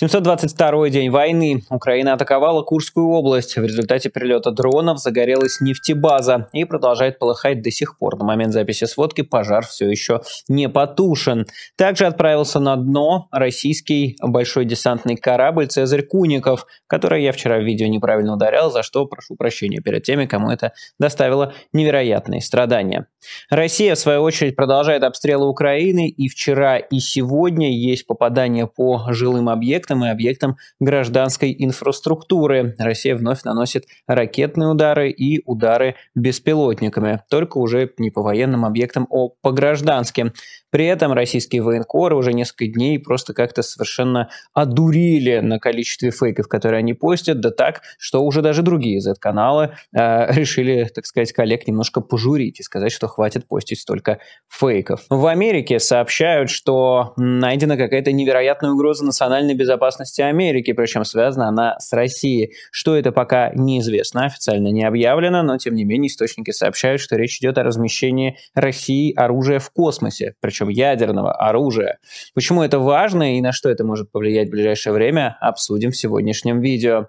722 день войны. Украина атаковала Курскую область. В результате прилета дронов загорелась нефтебаза и продолжает полыхать до сих пор. На момент записи сводки пожар все еще не потушен. Также отправился на дно российский большой десантный корабль «Цезарь Куников», который я вчера в видео неправильно ударял, за что прошу прощения перед теми, кому это доставило невероятные страдания. Россия, в свою очередь, продолжает обстрелы Украины, и вчера и сегодня есть попадания по жилым объектам, объектам и объектам гражданской инфраструктуры. Россия вновь наносит ракетные удары и удары беспилотниками, только уже не по военным объектам, а по гражданским. При этом российские военкоры уже несколько дней просто как-то совершенно одурили на количестве фейков, которые они постят, да так, что уже даже другие Z-каналы э, решили, так сказать, коллег немножко пожурить и сказать, что хватит постить столько фейков. В Америке сообщают, что найдена какая-то невероятная угроза национальной безопасности безопасности Америки, причем связана она с Россией. Что это пока неизвестно, официально не объявлено, но тем не менее источники сообщают, что речь идет о размещении России оружия в космосе, причем ядерного оружия. Почему это важно и на что это может повлиять в ближайшее время, обсудим в сегодняшнем видео.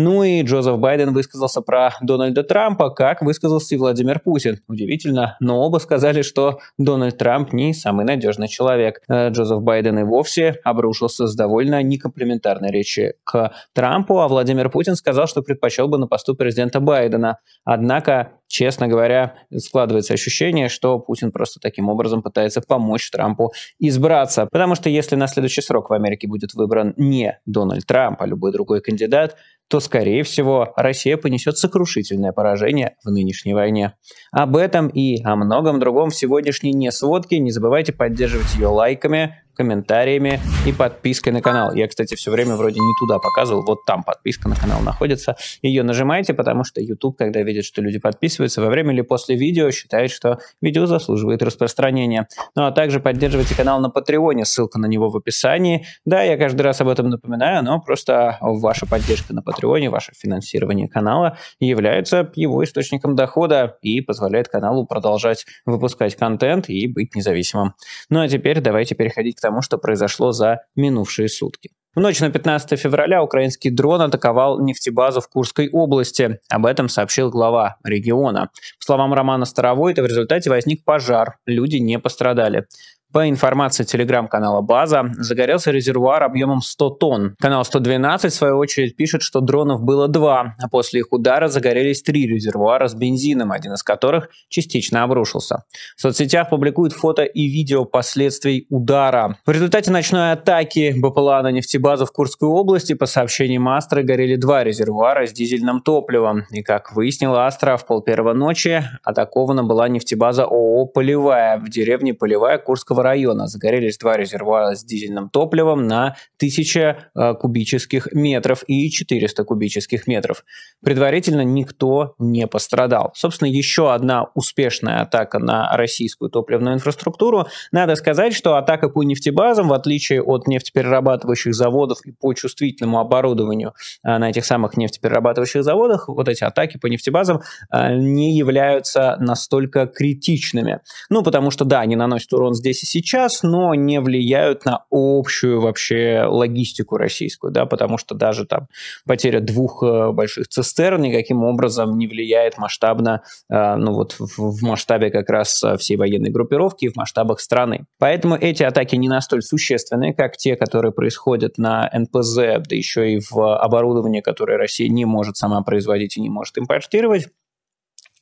Ну и Джозеф Байден высказался про Дональда Трампа, как высказался и Владимир Путин. Удивительно, но оба сказали, что Дональд Трамп не самый надежный человек. Э, Джозеф Байден и вовсе обрушился с довольно некомплиментарной речи к Трампу, а Владимир Путин сказал, что предпочел бы на посту президента Байдена. Однако, честно говоря, складывается ощущение, что Путин просто таким образом пытается помочь Трампу избраться. Потому что если на следующий срок в Америке будет выбран не Дональд Трамп, а любой другой кандидат, то, скорее всего, Россия понесет сокрушительное поражение в нынешней войне. Об этом и о многом другом в сегодняшней несводке. Не забывайте поддерживать ее лайками, комментариями и подпиской на канал. Я, кстати, все время вроде не туда показывал, вот там подписка на канал находится. Ее нажимайте, потому что YouTube, когда видит, что люди подписываются во время или после видео, считает, что видео заслуживает распространения. Ну а также поддерживайте канал на Патреоне, ссылка на него в описании. Да, я каждый раз об этом напоминаю, но просто ваша поддержка на Патреоне, ваше финансирование канала является его источником дохода и позволяет каналу продолжать выпускать контент и быть независимым. Ну а теперь давайте переходить к тому, что произошло за минувшие сутки. В ночь на 15 февраля украинский дрон атаковал нефтебазу в Курской области. Об этом сообщил глава региона. По словам Романа Старовой, это в результате возник пожар. Люди не пострадали. По информации телеграм-канала «База», загорелся резервуар объемом 100 тонн. Канал 112, в свою очередь, пишет, что дронов было два, а после их удара загорелись три резервуара с бензином, один из которых частично обрушился. В соцсетях публикуют фото и видео последствий удара. В результате ночной атаки БПЛА на нефтебазу в Курской области, по сообщениям Астры, горели два резервуара с дизельным топливом. И, как выяснила Астра, в полпервой ночи атакована была нефтебаза ООО «Полевая» в деревне Полевая Курского Кировского района. Загорелись два резервуара с дизельным топливом на 1000 э, кубических метров и 400 кубических метров. Предварительно никто не пострадал. Собственно, еще одна успешная атака на российскую топливную инфраструктуру. Надо сказать, что атака по нефтебазам, в отличие от нефтеперерабатывающих заводов и по чувствительному оборудованию э, на этих самых нефтеперерабатывающих заводах, вот эти атаки по нефтебазам э, не являются настолько критичными. Ну, потому что, да, они наносят урон здесь и сейчас, но не влияют на общую вообще логистику российскую, да, потому что даже там потеря двух э, больших цистерн никаким образом не влияет масштабно, э, ну вот в масштабе как раз э, всей военной группировки и в масштабах страны. Поэтому эти атаки не настолько существенные, как те, которые происходят на НПЗ, да еще и в оборудовании, которое Россия не может сама производить и не может импортировать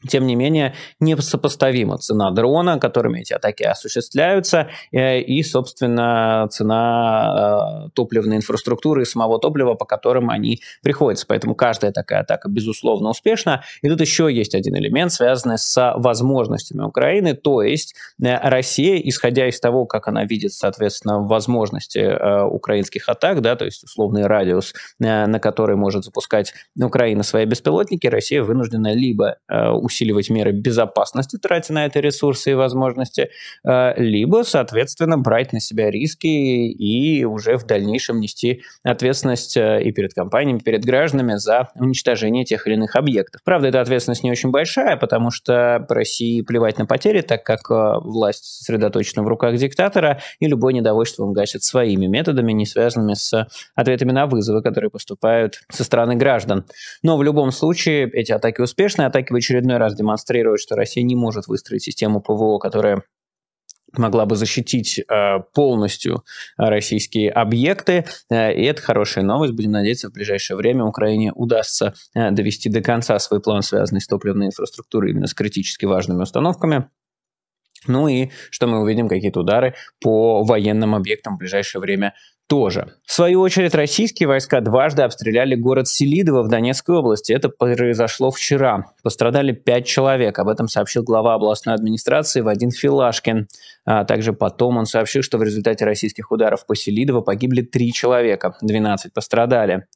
тем не менее, несопоставима цена дрона, которыми эти атаки осуществляются, э, и, собственно, цена э, топливной инфраструктуры и самого топлива, по которым они приходятся. Поэтому каждая такая атака, безусловно, успешна. И тут еще есть один элемент, связанный с возможностями Украины, то есть э, Россия, исходя из того, как она видит, соответственно, возможности украинских атак, да, то есть условный радиус, на который может запускать Украина свои беспилотники, Россия вынуждена либо усилить усиливать меры безопасности, тратя на это ресурсы и возможности, э, либо, соответственно, брать на себя риски и уже в дальнейшем нести ответственность э, и перед компаниями, и перед гражданами за уничтожение тех или иных объектов. Правда, эта ответственность не очень большая, потому что России плевать на потери, так как э, власть сосредоточена в руках диктатора, и любое недовольство он гасит своими методами, не связанными с ответами на вызовы, которые поступают со стороны граждан. Но в любом случае эти атаки успешны, атаки в очередной очередной раз демонстрирует, что Россия не может выстроить систему ПВО, которая могла бы защитить э, полностью российские объекты. Э, и это хорошая новость. Будем надеяться, в ближайшее время Украине удастся э, довести до конца свой план, связанный с топливной инфраструктурой, именно с критически важными установками. Ну и что мы увидим, какие-то удары по военным объектам в ближайшее время тоже. В свою очередь, российские войска дважды обстреляли город Селидово в Донецкой области. Это произошло вчера. Пострадали пять человек. Об этом сообщил глава областной администрации Вадим Филашкин. А также потом он сообщил, что в результате российских ударов по Селидово погибли три человека, 12 пострадали.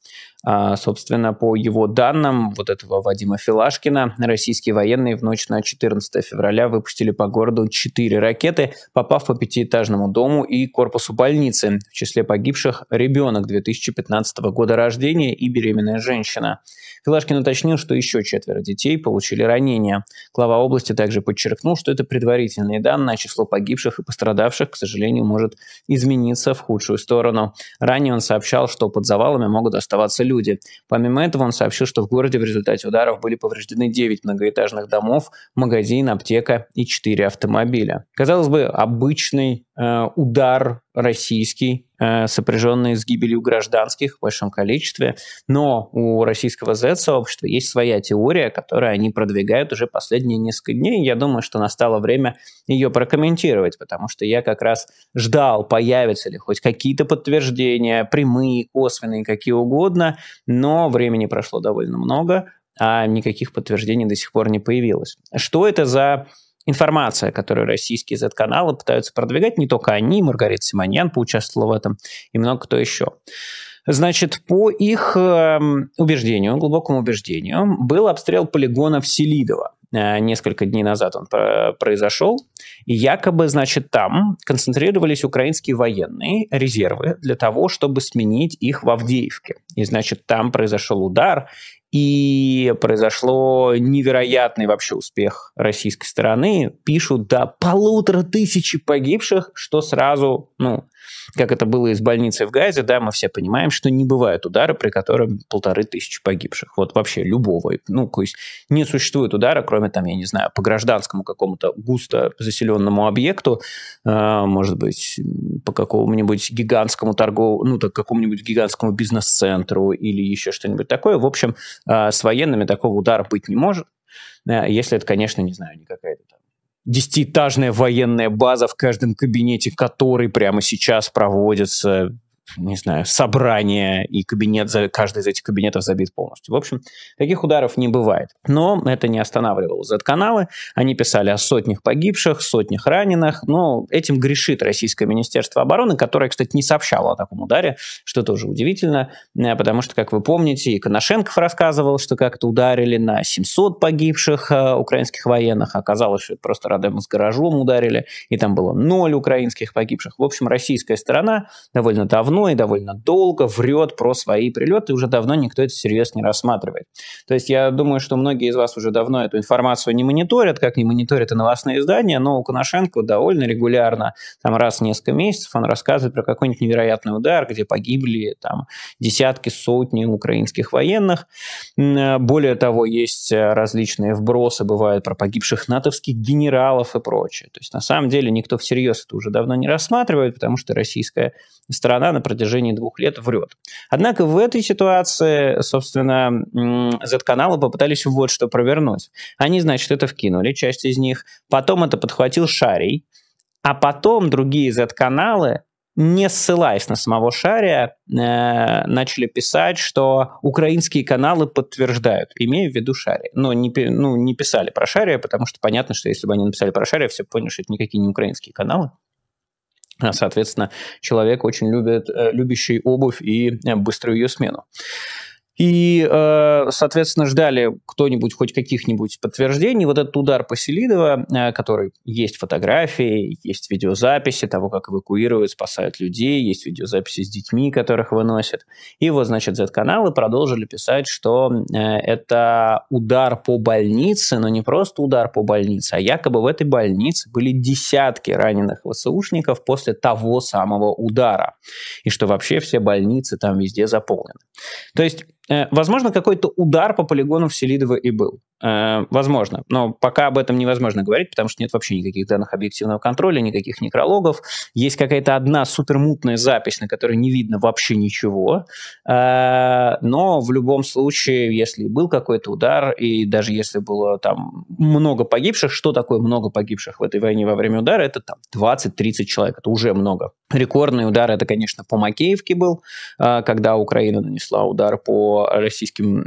А, собственно, по его данным, вот этого Вадима Филашкина, российские военные в ночь на 14 февраля выпустили по городу четыре ракеты, попав по пятиэтажному дому и корпусу больницы. В числе погибших погибших ребенок 2015 года рождения и беременная женщина. Филашкин уточнил, что еще четверо детей получили ранения. Глава области также подчеркнул, что это предварительные данные, а число погибших и пострадавших, к сожалению, может измениться в худшую сторону. Ранее он сообщал, что под завалами могут оставаться люди. Помимо этого, он сообщил, что в городе в результате ударов были повреждены 9 многоэтажных домов, магазин, аптека и 4 автомобиля. Казалось бы, обычный э, удар российский, э, сопряженный с гибелью гражданских в большом количестве. Но у российского Z-сообщества есть своя теория, которую они продвигают уже последние несколько дней. Я думаю, что настало время ее прокомментировать, потому что я как раз ждал, появятся ли хоть какие-то подтверждения, прямые, косвенные, какие угодно, но времени прошло довольно много, а никаких подтверждений до сих пор не появилось. Что это за информация, которую российские Z-каналы пытаются продвигать, не только они, Маргарита Симоньян поучаствовала в этом, и много кто еще. Значит, по их эм, убеждению, глубокому убеждению, был обстрел полигона в Селидово. Э, несколько дней назад он произошел. И якобы, значит, там концентрировались украинские военные резервы для того, чтобы сменить их в Авдеевке. И, значит, там произошел удар, и произошло невероятный вообще успех российской стороны. Пишут до полутора тысячи погибших, что сразу, ну, как это было из больницы в Газе, да, мы все понимаем, что не бывает удара, при котором полторы тысячи погибших. Вот вообще любого. Ну, то есть не существует удара, кроме там, я не знаю, по гражданскому какому-то густо заселенному объекту, э, может быть, по какому-нибудь гигантскому торговому, ну, так какому-нибудь гигантскому бизнес-центру или еще что-нибудь такое. В общем, э, с военными такого удара быть не может, э, если это, конечно, не знаю, не какая-то там десятиэтажная военная база в каждом кабинете, который прямо сейчас проводится не знаю, собрание, и кабинет, за, каждый из этих кабинетов забит полностью. В общем, таких ударов не бывает. Но это не останавливало Z-каналы. Они писали о сотнях погибших, сотнях раненых. Но этим грешит Российское Министерство обороны, которое, кстати, не сообщало о таком ударе, что тоже удивительно, э, потому что, как вы помните, и Коношенков рассказывал, что как-то ударили на 700 погибших э, украинских военных. Оказалось, что это просто Радем с гаражом ударили, и там было ноль украинских погибших. В общем, российская сторона довольно давно давно и довольно долго врет про свои прилеты, уже давно никто это всерьез не рассматривает. То есть я думаю, что многие из вас уже давно эту информацию не мониторят, как не мониторят и новостные издания, но у Коношенко довольно регулярно, там раз в несколько месяцев он рассказывает про какой-нибудь невероятный удар, где погибли там десятки, сотни украинских военных. Э, более того, есть э, различные вбросы, бывают про погибших натовских генералов и прочее. То есть на самом деле никто всерьез это уже давно не рассматривает, потому что российская сторона, на протяжении двух лет врет. Однако в этой ситуации, собственно, Z-каналы попытались вот что провернуть. Они, значит, это вкинули, часть из них. Потом это подхватил Шарий. А потом другие Z-каналы не ссылаясь на самого Шария, э, начали писать, что украинские каналы подтверждают, имея в виду Шария. Но не, ну, не писали про Шария, потому что понятно, что если бы они написали про Шария, все поняли, что это никакие не украинские каналы. А, соответственно, человек очень любит, э, любящий обувь и э, быструю ее смену. И, э, соответственно, ждали кто-нибудь хоть каких-нибудь подтверждений. Вот этот удар Поселидова, э, который есть фотографии, есть видеозаписи того, как эвакуируют, спасают людей, есть видеозаписи с детьми, которых выносят. И вот, значит, Z-каналы продолжили писать, что э, это удар по больнице, но не просто удар по больнице, а якобы в этой больнице были десятки раненых ВСУшников после того самого удара. И что вообще все больницы там везде заполнены. То есть Э, возможно, какой-то удар по полигону в и был. Э, возможно, но пока об этом невозможно говорить, потому что нет вообще никаких данных объективного контроля, никаких некрологов. Есть какая-то одна супермутная запись, на которой не видно вообще ничего. Э, но в любом случае, если был какой-то удар, и даже если было там много погибших, что такое много погибших в этой войне во время удара? Это там 20-30 человек, это уже много. Рекордный удар это, конечно, по Макеевке был, э, когда Украина нанесла удар по российским,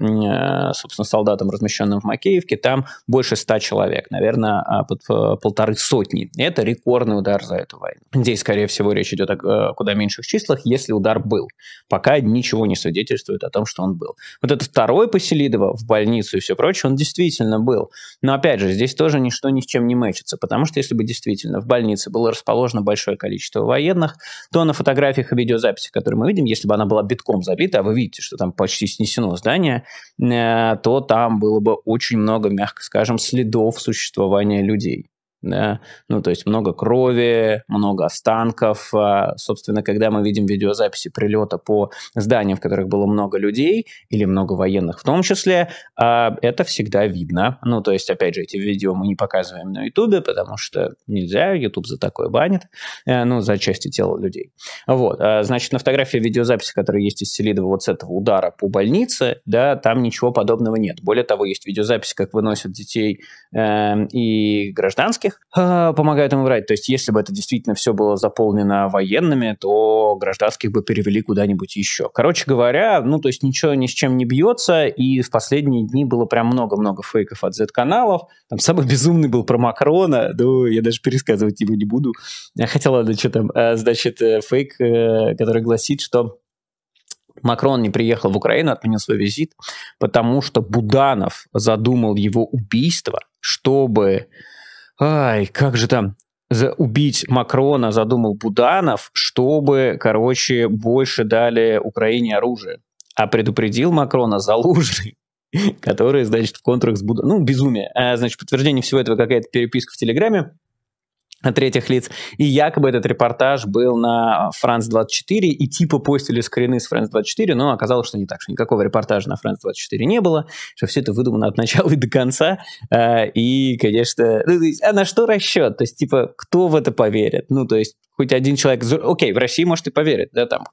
собственно, солдатам, размещенным в Макеевке Макеевке, там больше ста человек, наверное, а, под э, полторы сотни. Это рекордный удар за эту войну. Здесь, скорее всего, речь идет о э, куда меньших числах, если удар был. Пока ничего не свидетельствует о том, что он был. Вот это второй Поселидово в больницу и все прочее, он действительно был. Но, опять же, здесь тоже ничто ни с чем не мэчится, потому что если бы действительно в больнице было расположено большое количество военных, то на фотографиях и видеозаписи, которые мы видим, если бы она была битком забита, а вы видите, что там почти снесено здание, э, то там было бы очень очень много, мягко скажем, следов существования людей да, ну, то есть много крови, много останков. А, собственно, когда мы видим видеозаписи прилета по зданиям, в которых было много людей или много военных в том числе, а, это всегда видно. Ну, то есть, опять же, эти видео мы не показываем на Ютубе, потому что нельзя, Ютуб за такое банит, э, ну, за части тела людей. Вот, а, значит, на фотографии видеозаписи, которая есть из Селидова вот с этого удара по больнице, да, там ничего подобного нет. Более того, есть видеозапись, как выносят детей эм, и гражданских военных а, помогают им врать. То есть, если бы это действительно все было заполнено военными, то гражданских бы перевели куда-нибудь еще. Короче говоря, ну, то есть ничего ни с чем не бьется, и в последние дни было прям много-много фейков от Z-каналов. Там самый безумный был про Макрона, ну, я даже пересказывать его не буду. Я Хотя, ладно, что там, э, значит, э, фейк, э, который гласит, что Макрон не приехал в Украину, а отменил свой визит, потому что Буданов задумал его убийство, чтобы Ай, как же там за убить Макрона задумал Буданов, чтобы, короче, больше дали Украине оружие. А предупредил Макрона за лужи, которые значит, в контракт с Буданом... Ну, безумие. А, значит, подтверждение всего этого какая-то переписка в Телеграме третьих лиц. И якобы этот репортаж был на France а, 24, и типа постили скрины с France 24, но оказалось, что не так, что никакого репортажа на France 24 не было, что все это выдумано от начала и до конца. А, и, конечно, ну, а на что расчет? То есть, типа, кто в это поверит? Ну, то есть, хоть один человек, окей, в России, может, и поверит, да, там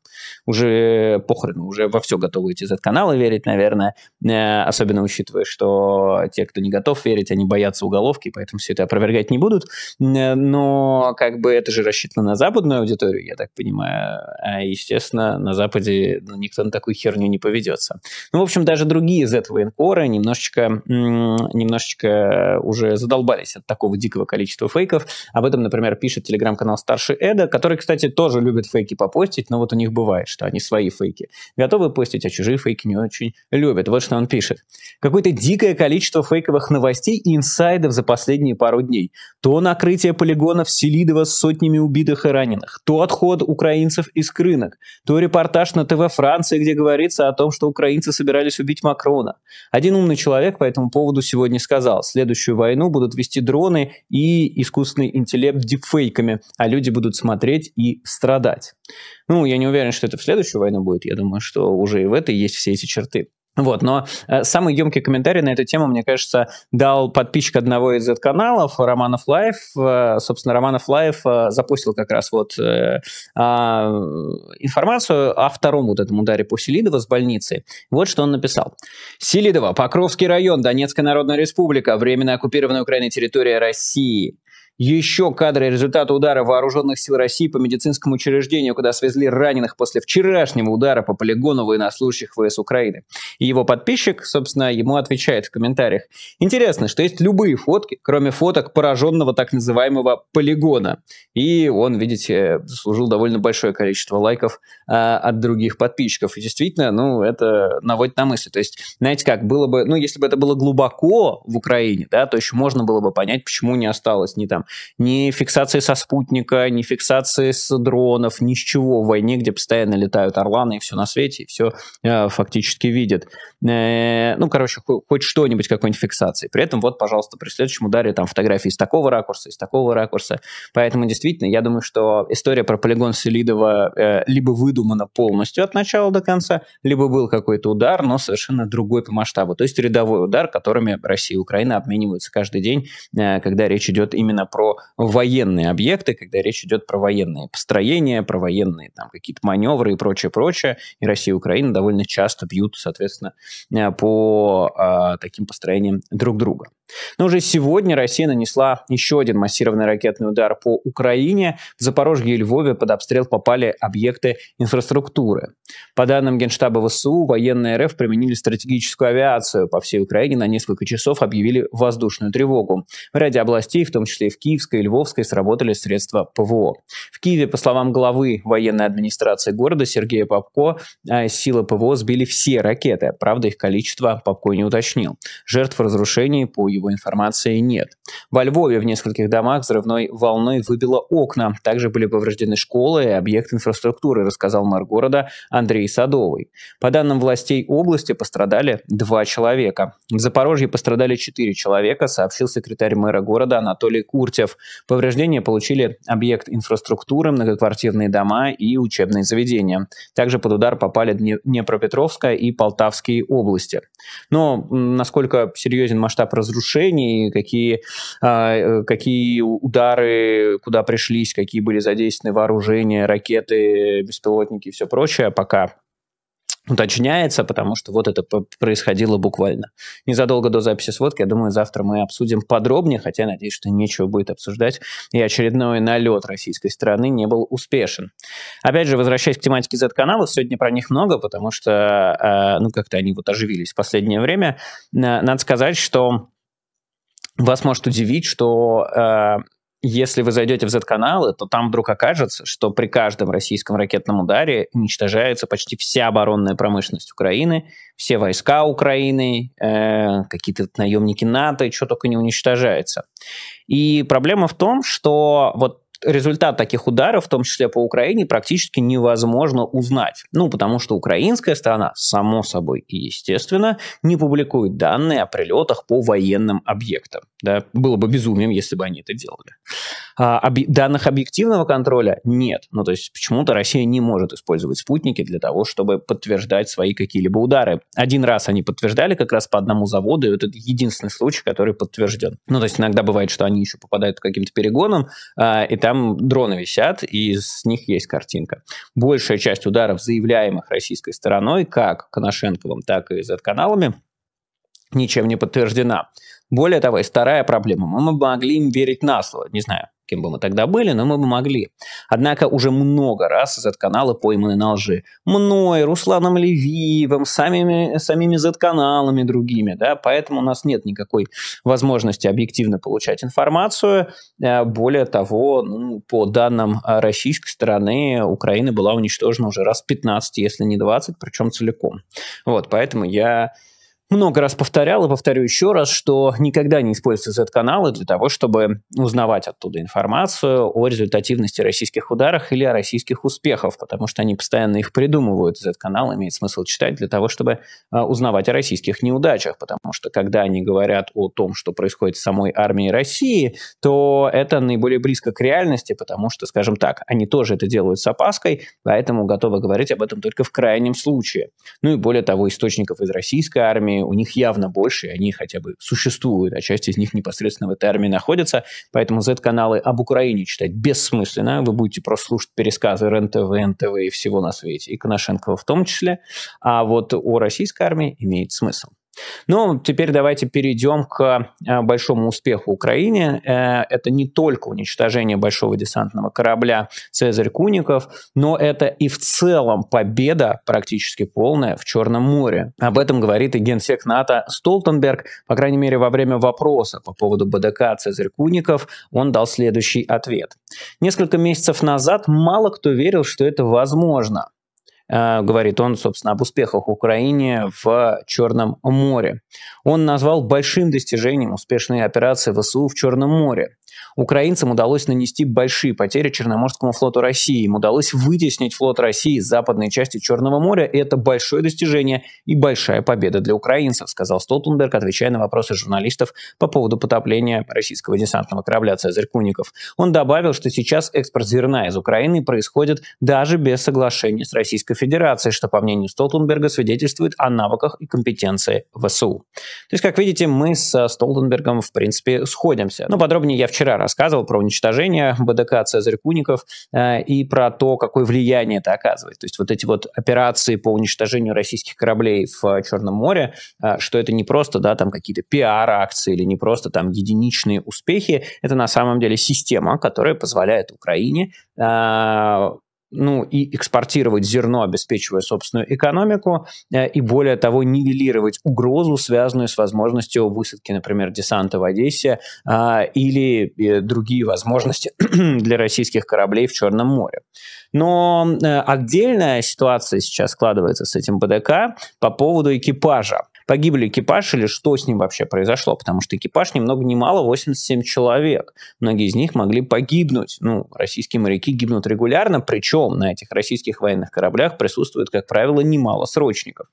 уже похрен, уже во все готовы эти Z-каналы верить, наверное, э, особенно учитывая, что те, кто не готов верить, они боятся уголовки, поэтому все это опровергать не будут, но как бы это же рассчитано на западную аудиторию, я так понимаю, а, естественно, на Западе ну, никто на такую херню не поведется. Ну, в общем, даже другие Z-военкоры немножечко, немножечко уже задолбались от такого дикого количества фейков, об этом, например, пишет телеграм-канал Старший треда, которые, кстати, тоже любят фейки попостить, но вот у них бывает, что они свои фейки готовы постить, а чужие фейки не очень любят. Вот что он пишет. Какое-то дикое количество фейковых новостей и инсайдов за последние пару дней. То накрытие полигонов Селидова с сотнями убитых и раненых, то отход украинцев из рынок, то репортаж на ТВ Франции, где говорится о том, что украинцы собирались убить Макрона. Один умный человек по этому поводу сегодня сказал, следующую войну будут вести дроны и искусственный интеллект дипфейками, а люди будут смотреть и страдать. Ну, я не уверен, что это в следующую войну будет. Я думаю, что уже и в этой есть все эти черты. Вот, но э, самый емкий комментарий на эту тему, мне кажется, дал подписчик одного из Z-каналов, Романов Лайф. Э, собственно, Романов Лайф э, запустил как раз вот э, э, информацию о втором вот этом ударе по Селидова с больницы. Вот что он написал. Селидова, Покровский район, Донецкая Народная Республика, временно оккупированная Украиной территория России – еще кадры результата удара вооруженных сил России по медицинскому учреждению, куда свезли раненых после вчерашнего удара по полигону военнослужащих ВС Украины. И его подписчик, собственно, ему отвечает в комментариях. Интересно, что есть любые фотки, кроме фоток пораженного так называемого полигона. И он, видите, заслужил довольно большое количество лайков а, от других подписчиков. И действительно, ну, это наводит на мысли. То есть, знаете как, было бы, ну, если бы это было глубоко в Украине, да, то еще можно было бы понять, почему не осталось ни там ни фиксации со спутника, ни фиксации с дронов, ни с чего в войне, где постоянно летают орланы и все на свете, и все э, фактически видят. Э, ну, короче, хоть что-нибудь, какой-нибудь фиксации. При этом вот, пожалуйста, при следующем ударе там фотографии из такого ракурса, из такого ракурса. Поэтому действительно, я думаю, что история про полигон Селидова э, либо выдумана полностью от начала до конца, либо был какой-то удар, но совершенно другой по масштабу. То есть рядовой удар, которыми Россия и Украина обмениваются каждый день, э, когда речь идет именно про военные объекты, когда речь идет про военные построения, про военные там какие-то маневры и прочее, прочее. И Россия и Украина довольно часто бьют, соответственно, э, по э, таким построениям друг друга. Но уже сегодня Россия нанесла еще один массированный ракетный удар по Украине. В Запорожье и Львове под обстрел попали объекты инфраструктуры. По данным Генштаба ВСУ, военные РФ применили стратегическую авиацию по всей Украине. На несколько часов объявили воздушную тревогу. В ряде областей, в том числе и в Киевской и Львовской, сработали средства ПВО. В Киеве, по словам главы военной администрации города Сергея Попко, э, силы ПВО сбили все ракеты. Правда, их количество Попко не уточнил. Жертв разрушений по его какой информации нет. Во Львове в нескольких домах взрывной волной выбило окна. Также были повреждены школы и объекты инфраструктуры, рассказал мэр города Андрей Садовый. По данным властей области пострадали два человека. В Запорожье пострадали четыре человека, сообщил секретарь мэра города Анатолий Куртев. Повреждения получили объект инфраструктуры, многоквартирные дома и учебные заведения. Также под удар попали Днепропетровская и Полтавские области. Но насколько серьезен масштаб разрушений нарушений, какие, а, э, какие удары, куда пришлись, какие были задействованы вооружения, ракеты, беспилотники и все прочее пока уточняется, потому что вот это происходило буквально. Незадолго до записи сводки, я думаю, завтра мы обсудим подробнее, хотя надеюсь, что нечего будет обсуждать, и очередной налет российской стороны не был успешен. Опять же, возвращаясь к тематике z канала сегодня про них много, потому что, а, ну, как-то они вот оживились в последнее время. Надо сказать, что вас может удивить, что э, если вы зайдете в Z-каналы, то там вдруг окажется, что при каждом российском ракетном ударе уничтожается почти вся оборонная промышленность Украины, все войска Украины, э, какие-то наемники НАТО, что только не уничтожается. И проблема в том, что вот результат таких ударов, в том числе по Украине, практически невозможно узнать. Ну, потому что украинская страна, само собой и естественно, не публикует данные о прилетах по военным объектам. Да? Было бы безумием, если бы они это делали. А, объ... Данных объективного контроля нет. Ну, то есть почему-то Россия не может использовать спутники для того, чтобы подтверждать свои какие-либо удары. Один раз они подтверждали как раз по одному заводу, и это единственный случай, который подтвержден. Ну, то есть иногда бывает, что они еще попадают по каким-то перегонам, а, и там дроны висят, и с них есть картинка. Большая часть ударов, заявляемых российской стороной, как Коношенковым, так и Z-каналами, ничем не подтверждена. Более того, и вторая проблема. Мы могли им верить на слово, не знаю, кем бы мы тогда были, но мы бы могли. Однако уже много раз Z-каналы пойманы на лжи. Мной, Русланом Левиевым, самими, самими Z-каналами другими, да, поэтому у нас нет никакой возможности объективно получать информацию. Э, более того, ну, по данным э, российской стороны, Украина была уничтожена уже раз 15, если не 20, причем целиком. Вот, поэтому я много раз повторял и повторю еще раз, что никогда не используйте Z-каналы для того, чтобы узнавать оттуда информацию о результативности российских ударах или о российских успехах, потому что они постоянно их придумывают. Z-канал имеет смысл читать для того, чтобы а, узнавать о российских неудачах, потому что когда они говорят о том, что происходит в самой армии России, то это наиболее близко к реальности, потому что, скажем так, они тоже это делают с опаской, поэтому готовы говорить об этом только в крайнем случае. Ну и более того, источников из российской армии у них явно больше, и они хотя бы существуют, а часть из них непосредственно в этой армии находится, поэтому Z-каналы об Украине читать бессмысленно, вы будете просто слушать пересказы РНТВ, НТВ и всего на свете, и Коношенкова в том числе, а вот о российской армии имеет смысл. Ну, теперь давайте перейдем к э, большому успеху Украины. Э, это не только уничтожение большого десантного корабля «Цезарь Куников», но это и в целом победа практически полная в Черном море. Об этом говорит и генсек НАТО Столтенберг, по крайней мере, во время вопроса по поводу БДК «Цезарь Куников» он дал следующий ответ. Несколько месяцев назад мало кто верил, что это возможно. Э, говорит он, собственно, об успехах Украине в Черном море. Он назвал большим достижением успешные операции ВСУ в Черном море. Украинцам удалось нанести большие потери Черноморскому флоту России. Им удалось вытеснить флот России из западной части Черного моря. И это большое достижение и большая победа для украинцев, сказал Столтенберг, отвечая на вопросы журналистов по поводу потопления российского десантного корабля «Цезарь Куников». Он добавил, что сейчас экспорт зерна из Украины происходит даже без соглашения с Российской Федерацией, что, по мнению Столтенберга, свидетельствует о навыках и компетенции ВСУ. То есть, как видите, мы со Столтенбергом, в принципе, сходимся. Но подробнее я вчера вчера рассказывал про уничтожение БДК Цезарь Куников э, и про то, какое влияние это оказывает. То есть вот эти вот операции по уничтожению российских кораблей в э, Черном море, э, что это не просто, да, там какие-то пиар-акции или не просто там единичные успехи, это на самом деле система, которая позволяет Украине э, ну и экспортировать зерно, обеспечивая собственную экономику, э, и более того, нивелировать угрозу, связанную с возможностью высадки, например, десанта в Одессе а, или э, другие возможности для российских кораблей в Черном море. Но э, отдельная ситуация сейчас складывается с этим БДК по поводу экипажа погиб ли экипаж или что с ним вообще произошло, потому что экипаж ни много ни мало 87 человек. Многие из них могли погибнуть. Ну, российские моряки гибнут регулярно, причем на этих российских военных кораблях присутствует, как правило, немало срочников.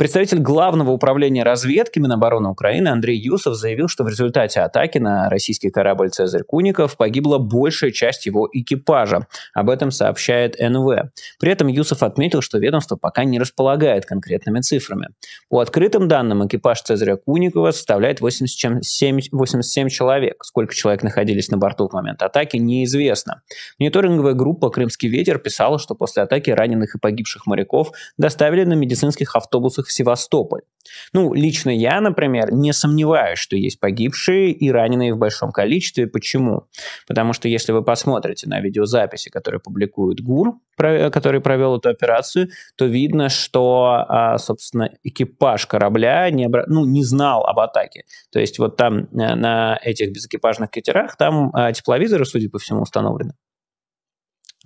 Представитель Главного управления разведки Минобороны Украины Андрей Юсов заявил, что в результате атаки на российский корабль «Цезарь Куников» погибла большая часть его экипажа. Об этом сообщает НВ. При этом Юсов отметил, что ведомство пока не располагает конкретными цифрами. По открытым данным, экипаж «Цезаря Куникова» составляет 87, 87 человек. Сколько человек находились на борту в момент атаки, неизвестно. Мониторинговая группа «Крымский ветер» писала, что после атаки раненых и погибших моряков доставили на медицинских автобусах Севастополь. Ну, лично я, например, не сомневаюсь, что есть погибшие и раненые в большом количестве. Почему? Потому что если вы посмотрите на видеозаписи, которые публикует ГУР, который провел эту операцию, то видно, что, а, собственно, экипаж корабля не, обра... ну, не знал об атаке. То есть вот там э, на этих безэкипажных катерах там а, тепловизоры, судя по всему, установлены.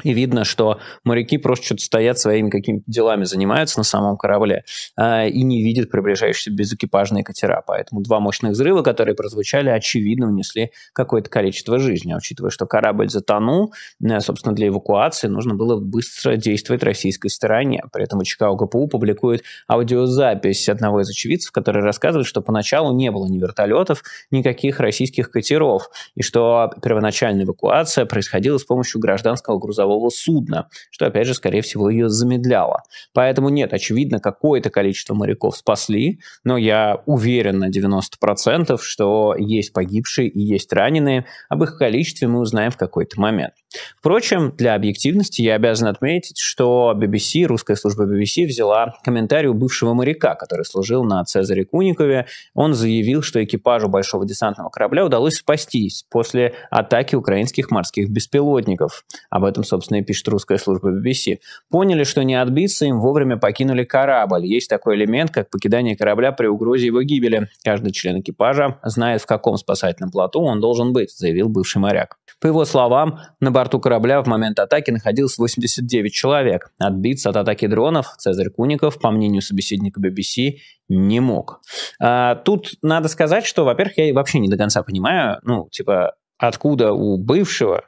И видно, что моряки просто что-то стоят, своими какими-то делами занимаются на самом корабле э, и не видят приближающиеся безэкипажные катера. Поэтому два мощных взрыва, которые прозвучали, очевидно, унесли какое-то количество жизни. А учитывая, что корабль затонул, э, собственно, для эвакуации нужно было быстро действовать российской стороне. При этом ЧК ГПУ публикует аудиозапись одного из очевидцев, который рассказывает, что поначалу не было ни вертолетов, никаких российских катеров, и что первоначальная эвакуация происходила с помощью гражданского грузового грузового судна, что, опять же, скорее всего, ее замедляло. Поэтому нет, очевидно, какое-то количество моряков спасли, но я уверен на 90%, что есть погибшие и есть раненые. Об их количестве мы узнаем в какой-то момент. Впрочем, для объективности я обязан отметить, что BBC, русская служба BBC, взяла комментарий у бывшего моряка, который служил на Цезаре Куникове. Он заявил, что экипажу большого десантного корабля удалось спастись после атаки украинских морских беспилотников. Об этом, собственно, и пишет русская служба BBC, поняли, что не отбиться им, вовремя покинули корабль. Есть такой элемент, как покидание корабля при угрозе его гибели. Каждый член экипажа знает, в каком спасательном плоту он должен быть, заявил бывший моряк. По его словам, на борту корабля в момент атаки находилось 89 человек. Отбиться от атаки дронов Цезарь Куников, по мнению собеседника BBC, не мог. А, тут надо сказать, что, во-первых, я вообще не до конца понимаю, ну, типа, откуда у бывшего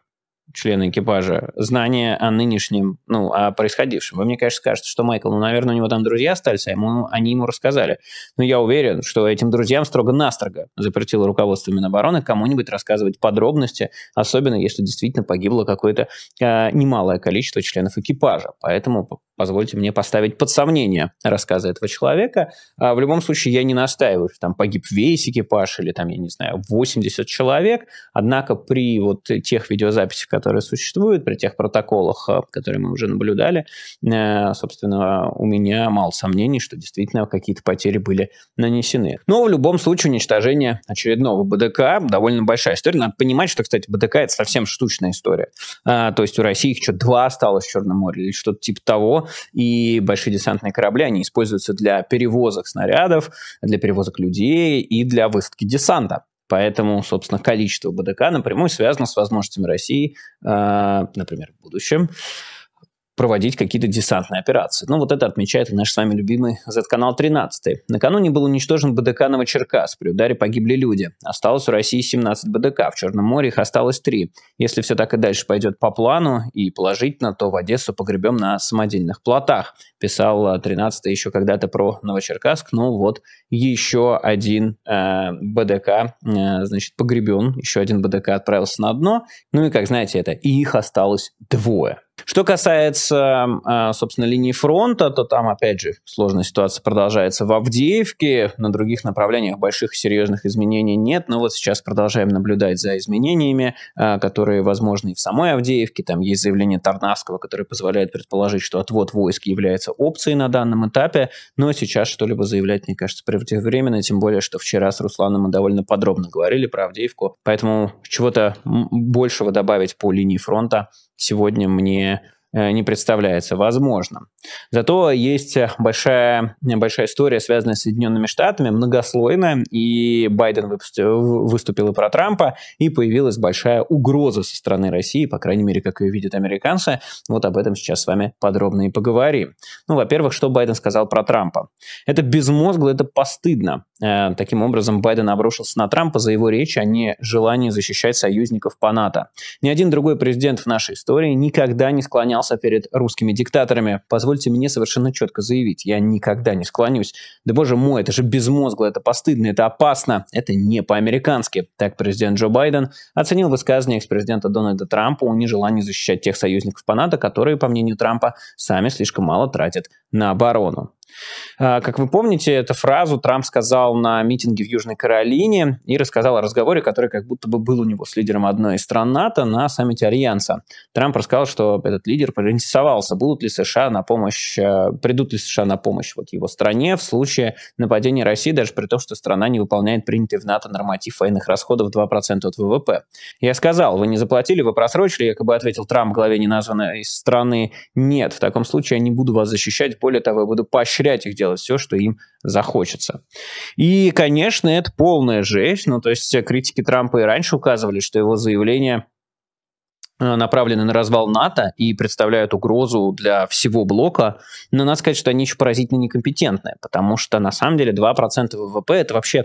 члены экипажа, знание о нынешнем, ну, о происходившем. Вы мне, конечно, скажете, что Майкл, ну, наверное, у него там друзья остались, а ему, они ему рассказали. Но я уверен, что этим друзьям строго-настрого запретило руководство Минобороны кому-нибудь рассказывать подробности, особенно если действительно погибло какое-то э, немалое количество членов экипажа. Поэтому позвольте мне поставить под сомнение рассказы этого человека. А в любом случае, я не настаиваю, что там погиб весь экипаж или там, я не знаю, 80 человек. Однако при вот тех видеозаписях, которые существуют при тех протоколах, э, которые мы уже наблюдали, э, собственно, у меня мало сомнений, что действительно какие-то потери были нанесены. Но в любом случае уничтожение очередного БДК довольно большая история. Надо понимать, что, кстати, БДК это совсем штучная история. Э, то есть у России их что, два осталось в Черном море или что-то типа того. И большие десантные корабли, они используются для перевозок снарядов, для перевозок людей и для высадки десанта. Поэтому, собственно, количество БДК напрямую связано с возможностями России, а, например, в будущем проводить какие-то десантные операции. Ну, вот это отмечает и наш с вами любимый Z-канал 13. Накануне был уничтожен БДК Новочеркас. При ударе погибли люди. Осталось у России 17 БДК. В Черном море их осталось 3. Если все так и дальше пойдет по плану и положительно, то в Одессу погребем на самодельных плотах. Писал 13 э, еще когда-то про Новочеркасск. Ну, вот еще один э, БДК, э, значит, погребен. Еще один БДК отправился на дно. Ну и, как знаете, это и их осталось двое. Что касается, э, собственно, линии фронта, то там, опять же, сложная ситуация продолжается в Авдеевке. На других направлениях больших серьезных изменений нет, но вот сейчас продолжаем наблюдать за изменениями, э, которые возможны и в самой Авдеевке. Там есть заявление Тарнавского, которое позволяет предположить, что отвод войск является опцией на данном этапе, но сейчас что-либо заявлять, мне кажется, преждевременно, тем более, что вчера с Русланом мы довольно подробно говорили про Авдеевку, поэтому чего-то большего добавить по линии фронта Сегодня мне Э, не представляется возможным. Зато есть э, большая, большая история, связанная с Соединенными Штатами, многослойная, и Байден выпустил, выступил и про Трампа, и появилась большая угроза со стороны России, по крайней мере, как ее видят американцы. Вот об этом сейчас с вами подробно и поговорим. Ну, во-первых, что Байден сказал про Трампа? Это безмозгло, это постыдно. Э, таким образом, Байден обрушился на Трампа за его речь о а нежелании защищать союзников по НАТО. Ни один другой президент в нашей истории никогда не склонялся извинялся перед русскими диктаторами, позвольте мне совершенно четко заявить, я никогда не склонюсь. Да боже мой, это же безмозгло, это постыдно, это опасно, это не по-американски. Так президент Джо Байден оценил высказывание экс-президента Дональда Трампа о нежелании защищать тех союзников по НАТО, которые, по мнению Трампа, сами слишком мало тратят на оборону. А, как вы помните, эту фразу Трамп сказал на митинге в Южной Каролине и рассказал о разговоре, который как будто бы был у него с лидером одной из стран НАТО на саммите Альянса. Трамп рассказал, что этот лидер поинтересовался, будут ли США на помощь, э, придут ли США на помощь вот его стране в случае нападения России, даже при том, что страна не выполняет принятый в НАТО норматив военных расходов 2% от ВВП. Я сказал, вы не заплатили, вы просрочили, якобы ответил Трамп главе неназванной страны, нет, в таком случае я не буду вас защищать более того, я буду поощрять их делать все, что им захочется. И, конечно, это полная жесть. Ну, то есть э, критики Трампа и раньше указывали, что его заявление Э, направлены на развал НАТО и представляют угрозу для всего блока, но надо сказать, что они еще поразительно некомпетентны, потому что на самом деле 2% ВВП – это вообще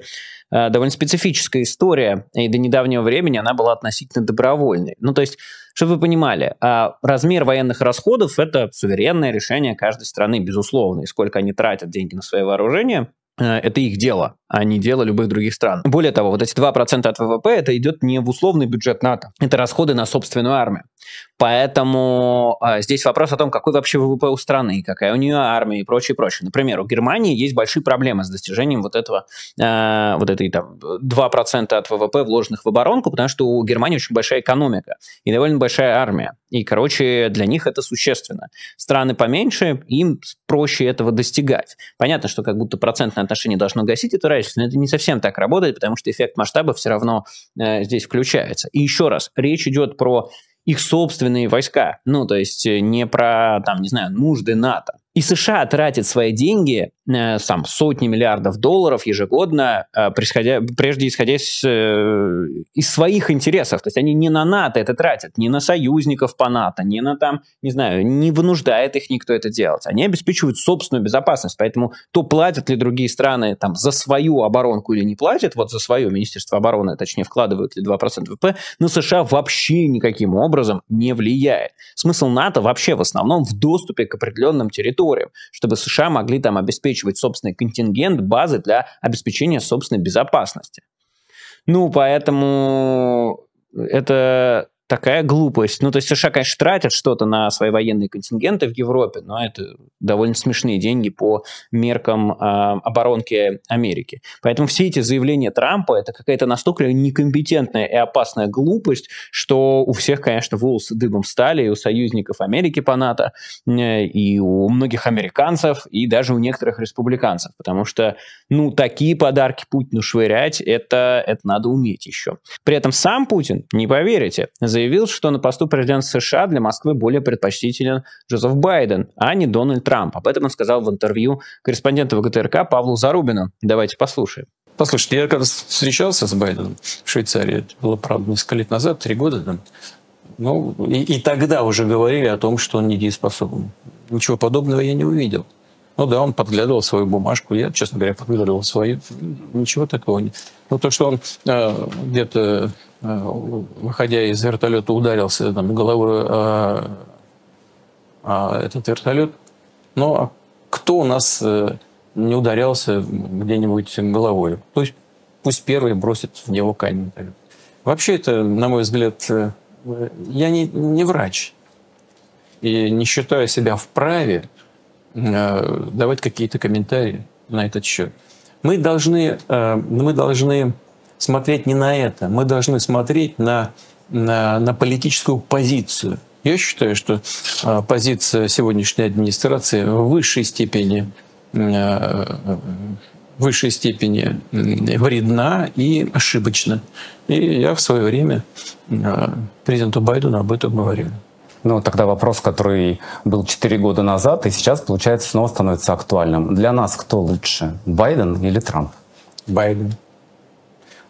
э, довольно специфическая история, и до недавнего времени она была относительно добровольной. Ну, то есть, чтобы вы понимали, э, размер военных расходов – это суверенное решение каждой страны, безусловно, и сколько они тратят деньги на свое вооружение. Э, это их дело, а не дело любых других стран. Более того, вот эти 2% от ВВП, это идет не в условный бюджет НАТО, это расходы на собственную армию. Поэтому э, здесь вопрос о том, какой вообще ВВП у страны, какая у нее армия и прочее, прочее. Например, у Германии есть большие проблемы с достижением вот этого, э, вот этой там 2% от ВВП, вложенных в оборонку, потому что у Германии очень большая экономика и довольно большая армия. И, короче, для них это существенно. Страны поменьше, им проще этого достигать. Понятно, что как будто процентное отношение должно гасить это равенство, но это не совсем так работает, потому что эффект масштаба все равно э, здесь включается. И еще раз, речь идет про их собственные войска. Ну, то есть э, не про, там, не знаю, нужды НАТО. И США тратит свои деньги Э, там, сотни миллиардов долларов ежегодно, э, происходя, прежде исходя из, э, из своих интересов. То есть они не на НАТО это тратят, не на союзников по НАТО, не на там, не знаю, не вынуждает их никто это делать. Они обеспечивают собственную безопасность, поэтому то платят ли другие страны там за свою оборонку или не платят, вот за свое Министерство обороны, точнее, вкладывают ли 2% ВП, на США вообще никаким образом не влияет. Смысл НАТО вообще в основном в доступе к определенным территориям, чтобы США могли там обеспечить обеспечивать собственный контингент базы для обеспечения собственной безопасности. Ну, поэтому это такая глупость. Ну, то есть США, конечно, тратят что-то на свои военные контингенты в Европе, но это довольно смешные деньги по меркам э, оборонки Америки. Поэтому все эти заявления Трампа это какая-то настолько некомпетентная и опасная глупость, что у всех, конечно, волосы дыбом стали, и у союзников Америки по НАТО, э, и у многих американцев, и даже у некоторых республиканцев, потому что, ну, такие подарки Путину швырять, это, это надо уметь еще. При этом сам Путин, не поверите, заявил заявил, что на посту президента США для Москвы более предпочтителен Джозеф Байден, а не Дональд Трамп. Об этом он сказал в интервью корреспондента ВГТРК Павлу Зарубину. Давайте послушаем. Послушайте, я когда встречался с Байденом в Швейцарии, это было, правда, несколько лет назад, три года, там, ну, и, и тогда уже говорили о том, что он недееспособен. Ничего подобного я не увидел. Ну да, он подглядывал свою бумажку. Я, честно говоря, подглядывал свою. Ничего такого нет. Ну то, что он э, где-то, э, выходя из вертолета, ударился там, головой э, э, этот вертолет. Но ну, а кто у нас э, не ударялся где-нибудь головой? То есть пусть первый бросит в него камень. Вообще это, на мой взгляд, э, я не, не врач и не считаю себя вправе Э, давать какие-то комментарии на этот счет. Мы должны, э, мы должны смотреть не на это, мы должны смотреть на, на, на политическую позицию. Я считаю, что э, позиция сегодняшней администрации в высшей степени в высшей степени вредна и ошибочна. И я в свое время президенту Байдену об этом говорил. Ну, тогда вопрос, который был 4 года назад, и сейчас, получается, снова становится актуальным. Для нас кто лучше, Байден или Трамп? Байден.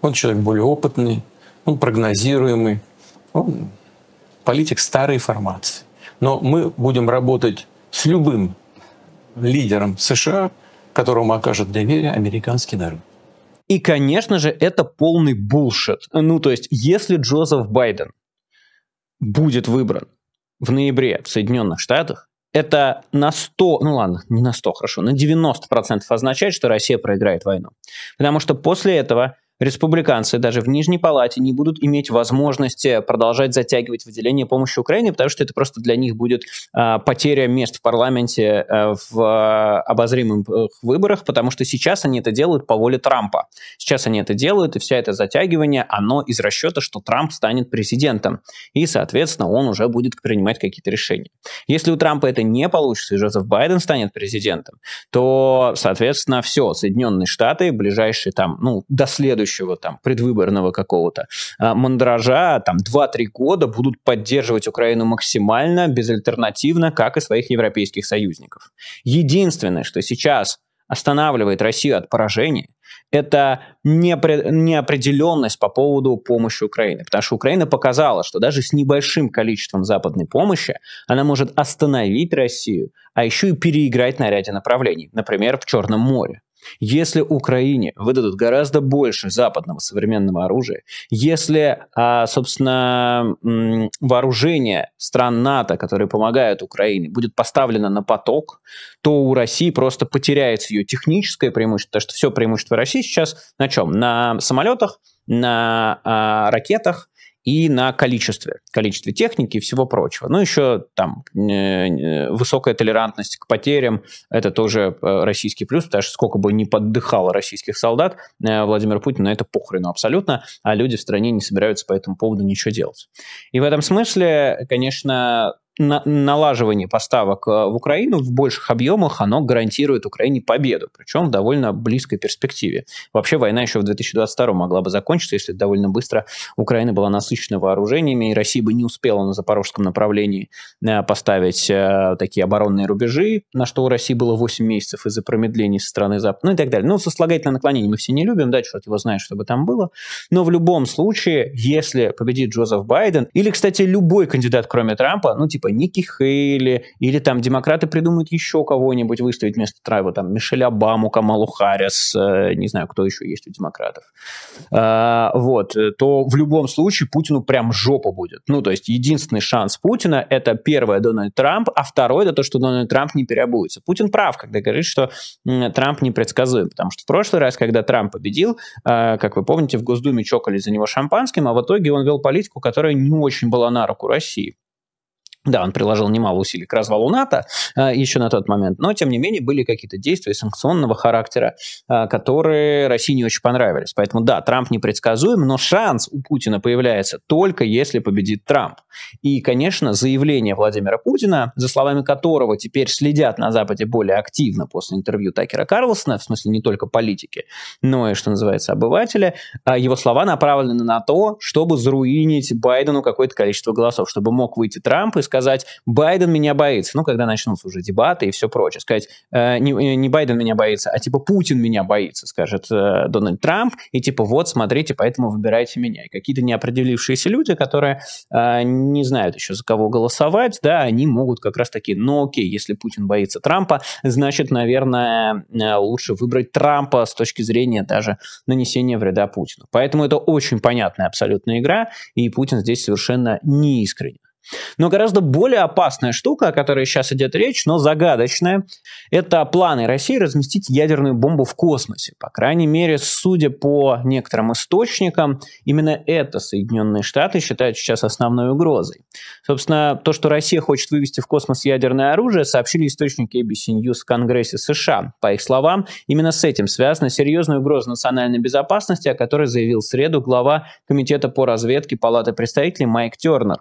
Он человек более опытный, он прогнозируемый, он политик старой формации. Но мы будем работать с любым лидером США, которому окажет доверие американский народ. И, конечно же, это полный булшит. Ну, то есть, если Джозеф Байден будет выбран в ноябре в Соединенных Штатах, это на 100, ну ладно, не на 100, хорошо, на 90% означает, что Россия проиграет войну. Потому что после этого республиканцы даже в Нижней Палате не будут иметь возможности продолжать затягивать выделение помощи Украине, потому что это просто для них будет э, потеря мест в парламенте э, в э, обозримых выборах, потому что сейчас они это делают по воле Трампа. Сейчас они это делают, и вся это затягивание, оно из расчета, что Трамп станет президентом, и, соответственно, он уже будет принимать какие-то решения. Если у Трампа это не получится, и Джозеф Байден станет президентом, то, соответственно, все, Соединенные Штаты ближайшие там, ну, до следующего будущего там предвыборного какого-то а, мандража, там 2-3 года будут поддерживать Украину максимально, безальтернативно, как и своих европейских союзников. Единственное, что сейчас останавливает Россию от поражения, это неопределенность по поводу помощи Украины. Потому что Украина показала, что даже с небольшим количеством западной помощи она может остановить Россию, а еще и переиграть на ряде направлений, например, в Черном море. Если Украине выдадут гораздо больше западного современного оружия, если, а, собственно, вооружение стран НАТО, которые помогают Украине, будет поставлено на поток, то у России просто потеряется ее техническое преимущество, потому что все преимущество России сейчас на чем? На самолетах, на а, ракетах, и на количестве, количестве техники и всего прочего. Ну, еще там э, э, высокая толерантность к потерям, это тоже э, российский плюс, потому что сколько бы ни поддыхало российских солдат, Владимир Путин на ну, это похрену абсолютно, а люди в стране не собираются по этому поводу ничего делать. И в этом смысле, конечно, на налаживание поставок э, в Украину в больших объемах, оно гарантирует Украине победу, причем в довольно близкой перспективе. Вообще война еще в 2022 могла бы закончиться, если довольно быстро Украина была насыщена вооружениями, и Россия бы не успела на запорожском направлении э, поставить э, такие оборонные рубежи, на что у России было 8 месяцев из-за промедления со стороны Запада, ну и так далее. Ну, сослагательное наклонение мы все не любим, да, черт его знает, чтобы там было. Но в любом случае, если победит Джозеф Байден, или, кстати, любой кандидат, кроме Трампа, ну, типа, Ники Хейли, или там демократы придумают еще кого-нибудь выставить вместо Трампа там Мишель Обаму, Камалу Харрис, э, не знаю, кто еще есть у демократов, а, вот, то в любом случае Путину прям жопа будет. Ну, то есть единственный шанс Путина – это первое Дональд Трамп, а второе – это то, что Дональд Трамп не переобуется. Путин прав, когда говорит, что Трамп непредсказуем, потому что в прошлый раз, когда Трамп победил, э, как вы помните, в Госдуме чокали за него шампанским, а в итоге он вел политику, которая не очень была на руку России. Да, он приложил немало усилий к развалу НАТО э, еще на тот момент, но, тем не менее, были какие-то действия санкционного характера, э, которые России не очень понравились. Поэтому, да, Трамп непредсказуем, но шанс у Путина появляется только если победит Трамп. И, конечно, заявление Владимира Путина, за словами которого теперь следят на Западе более активно после интервью Такера Карлсона, в смысле не только политики, но и, что называется, обывателя, э, а его слова направлены на то, чтобы заруинить Байдену какое-то количество голосов, чтобы мог выйти Трамп и сказать, Байден меня боится, ну, когда начнутся уже дебаты и все прочее, сказать, э, не, э, не Байден меня боится, а типа Путин меня боится, скажет э, Дональд Трамп, и типа вот, смотрите, поэтому выбирайте меня. И какие-то неопределившиеся люди, которые э, не знают еще за кого голосовать, да, они могут как раз таки, ну окей, если Путин боится Трампа, значит, наверное, э, лучше выбрать Трампа с точки зрения даже нанесения вреда Путину. Поэтому это очень понятная абсолютная игра, и Путин здесь совершенно неискренен. Но гораздо более опасная штука, о которой сейчас идет речь, но загадочная, это планы России разместить ядерную бомбу в космосе. По крайней мере, судя по некоторым источникам, именно это Соединенные Штаты считают сейчас основной угрозой. Собственно, то, что Россия хочет вывести в космос ядерное оружие, сообщили источники ABC News в Конгрессе США. По их словам, именно с этим связана серьезная угроза национальной безопасности, о которой заявил в среду глава Комитета по разведке Палаты представителей Майк Тернер.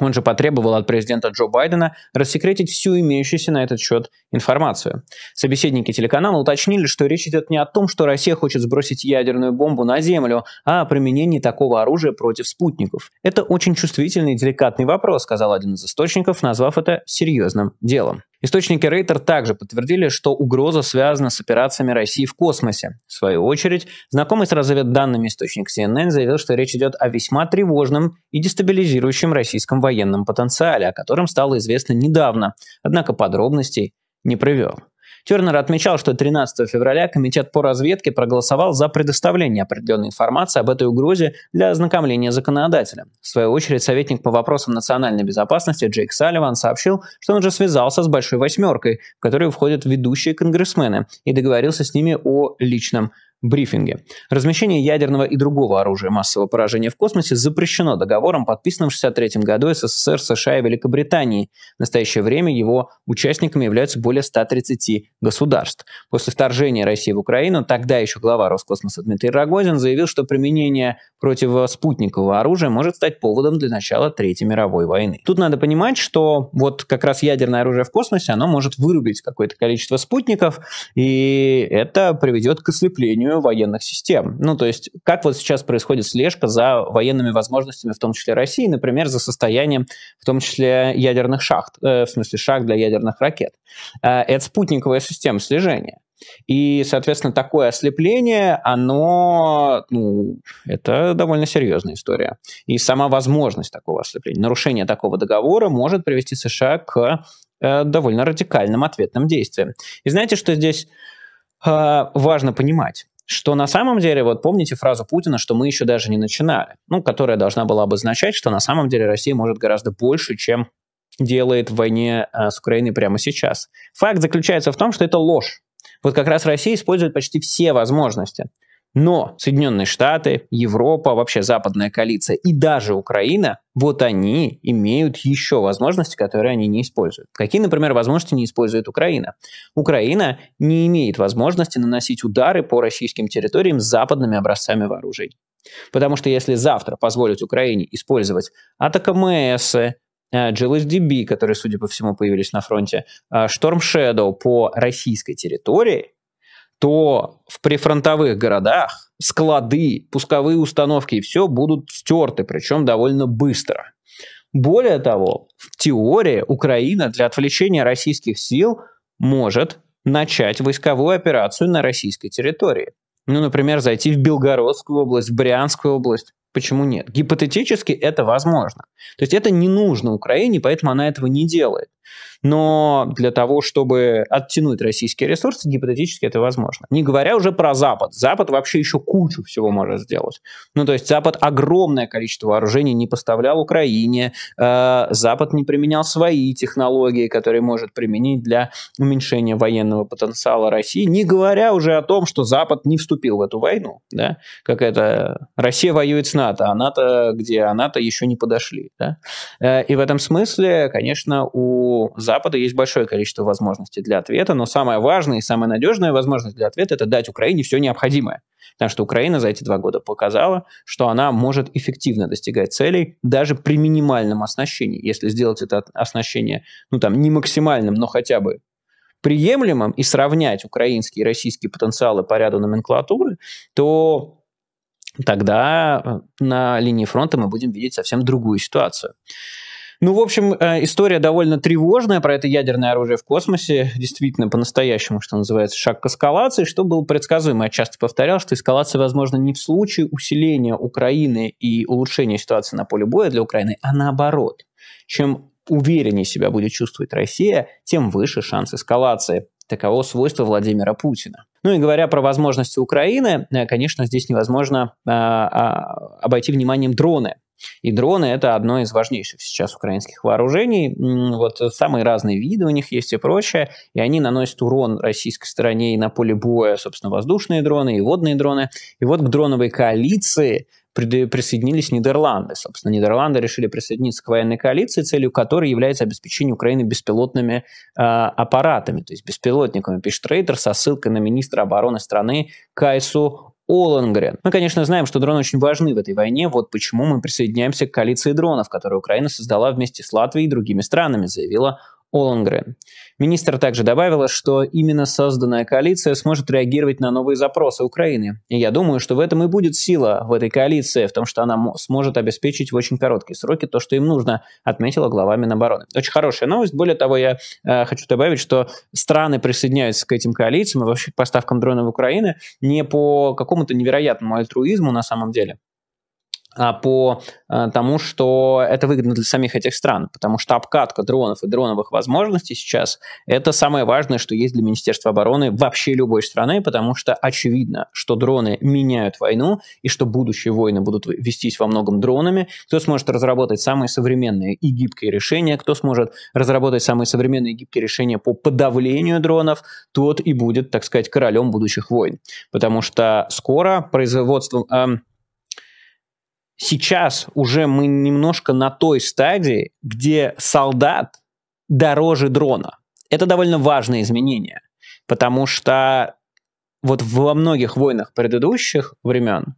Он же потребовал от президента Джо Байдена рассекретить всю имеющуюся на этот счет информацию. Собеседники телеканала уточнили, что речь идет не о том, что Россия хочет сбросить ядерную бомбу на Землю, а о применении такого оружия против спутников. Это очень чувствительный и деликатный вопрос, сказал один из источников, назвав это серьезным делом. Источники Рейтер также подтвердили, что угроза связана с операциями России в космосе. В свою очередь, знакомый с разведданными источник CNN заявил, что речь идет о весьма тревожном и дестабилизирующем российском военном потенциале, о котором стало известно недавно, однако подробностей не привел. Тернер отмечал, что 13 февраля Комитет по разведке проголосовал за предоставление определенной информации об этой угрозе для ознакомления законодателя. В свою очередь, советник по вопросам национальной безопасности Джейк Салливан сообщил, что он уже связался с «Большой восьмеркой», в которую входят ведущие конгрессмены, и договорился с ними о личном брифинге. Размещение ядерного и другого оружия массового поражения в космосе запрещено договором, подписанным в 1963 году СССР, США и Великобритании. В настоящее время его участниками являются более 130 государств. После вторжения России в Украину тогда еще глава Роскосмоса Дмитрий Рогозин заявил, что применение противоспутникового оружия может стать поводом для начала Третьей мировой войны. Тут надо понимать, что вот как раз ядерное оружие в космосе, оно может вырубить какое-то количество спутников, и это приведет к ослеплению внедрению военных систем. Ну, то есть, как вот сейчас происходит слежка за военными возможностями, в том числе России, например, за состоянием, в том числе ядерных шахт, э, в смысле шахт для ядерных ракет. Э, это спутниковая система слежения. И, соответственно, такое ослепление, оно, ну, это довольно серьезная история. И сама возможность такого ослепления, нарушение такого договора может привести США к э, довольно радикальным ответным действиям. И знаете, что здесь э, важно понимать? что на самом деле, вот помните фразу Путина, что мы еще даже не начинали, ну, которая должна была обозначать, что на самом деле Россия может гораздо больше, чем делает в войне э, с Украиной прямо сейчас. Факт заключается в том, что это ложь. Вот как раз Россия использует почти все возможности. Но Соединенные Штаты, Европа, вообще западная коалиция и даже Украина, вот они имеют еще возможности, которые они не используют. Какие, например, возможности не использует Украина? Украина не имеет возможности наносить удары по российским территориям с западными образцами вооружений. Потому что если завтра позволить Украине использовать атакамс, GLSDB, э, которые, судя по всему, появились на фронте, э, Storm Shadow по российской территории, то в прифронтовых городах склады, пусковые установки и все будут стерты, причем довольно быстро. Более того, в теории Украина для отвлечения российских сил может начать войсковую операцию на российской территории. Ну, например, зайти в Белгородскую область, в Брянскую область. Почему нет? Гипотетически это возможно. То есть это не нужно Украине, поэтому она этого не делает. Но для того, чтобы оттянуть российские ресурсы, гипотетически это возможно. Не говоря уже про Запад. Запад вообще еще кучу всего может сделать. Ну, то есть Запад огромное количество вооружений не поставлял Украине, э, Запад не применял свои технологии, которые может применить для уменьшения военного потенциала России, не говоря уже о том, что Запад не вступил в эту войну, да, как это Россия воюет с НАТО, а НАТО, где а НАТО еще не подошли, да. Э, и в этом смысле, конечно, у Запада есть большое количество возможностей для ответа, но самая важная и самая надежная возможность для ответа – это дать Украине все необходимое. Потому что Украина за эти два года показала, что она может эффективно достигать целей даже при минимальном оснащении. Если сделать это оснащение, ну там, не максимальным, но хотя бы приемлемым и сравнять украинские и российские потенциалы по ряду номенклатуры, то тогда э, на линии фронта мы будем видеть совсем другую ситуацию. Ну, в общем, э, история довольно тревожная про это ядерное оружие в космосе. Действительно, по-настоящему, что называется, шаг к эскалации, что было предсказуемо. Я часто повторял, что эскалация возможна не в случае усиления Украины и улучшения ситуации на поле боя для Украины, а наоборот. Чем увереннее себя будет чувствовать Россия, тем выше шанс эскалации. Таково свойство Владимира Путина. Ну и говоря про возможности Украины, э, конечно, здесь невозможно э, а, обойти вниманием дроны. И дроны – это одно из важнейших сейчас украинских вооружений. Вот самые разные виды у них есть и прочее. И они наносят урон российской стороне и на поле боя, собственно, воздушные дроны и водные дроны. И вот к дроновой коалиции присоединились Нидерланды. Собственно, Нидерланды решили присоединиться к военной коалиции, целью которой является обеспечение Украины беспилотными э, аппаратами, то есть беспилотниками, пишет Рейтер со ссылкой на министра обороны страны Кайсу Оллангрен. Мы, конечно, знаем, что дроны очень важны в этой войне, вот почему мы присоединяемся к коалиции дронов, которую Украина создала вместе с Латвией и другими странами, заявила Оллангрен. Министр также добавила, что именно созданная коалиция сможет реагировать на новые запросы Украины. И я думаю, что в этом и будет сила в этой коалиции, в том, что она сможет обеспечить в очень короткие сроки то, что им нужно, отметила глава Минобороны. Очень хорошая новость. Более того, я э, хочу добавить, что страны присоединяются к этим коалициям и вообще к поставкам дронов Украины не по какому-то невероятному альтруизму на самом деле, а, по а, тому, что это выгодно для самих этих стран, потому что обкатка дронов и дроновых возможностей сейчас – это самое важное, что есть для Министерства обороны вообще любой страны, потому что очевидно, что дроны меняют войну, и что будущие войны будут вестись во многом дронами. Кто сможет разработать самые современные и гибкие решения, кто сможет разработать самые современные и гибкие решения по подавлению дронов, тот и будет, так сказать, королем будущих войн. Потому что скоро производство Эм, сейчас уже мы немножко на той стадии, где солдат дороже дрона. Это довольно важное изменение, потому что вот во многих войнах предыдущих времен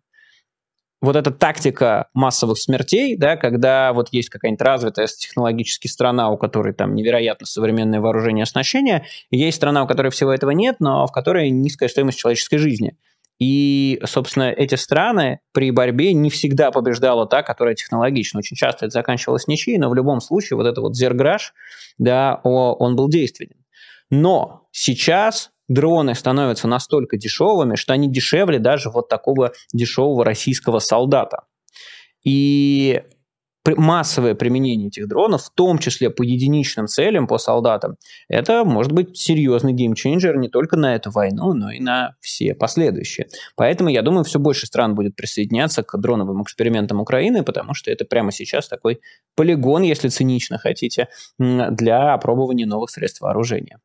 вот эта тактика массовых смертей, да, когда вот есть какая-нибудь развитая технологически страна, у которой там невероятно современное вооружение и оснащение, есть страна, у которой всего этого нет, но в которой низкая стоимость человеческой жизни. И, собственно, эти страны при борьбе не всегда побеждала та, которая технологична. Очень часто это заканчивалось ничьей, но в любом случае вот этот вот зерграж, да, он был действенен. Но сейчас дроны становятся настолько дешевыми, что они дешевле даже вот такого дешевого российского солдата. И массовое применение этих дронов, в том числе по единичным целям, по солдатам, это может быть серьезный геймченджер не только на эту войну, но и на все последующие. Поэтому, я думаю, все больше стран будет присоединяться к дроновым экспериментам Украины, потому что это прямо сейчас такой полигон, если цинично хотите, для опробования новых средств вооружения.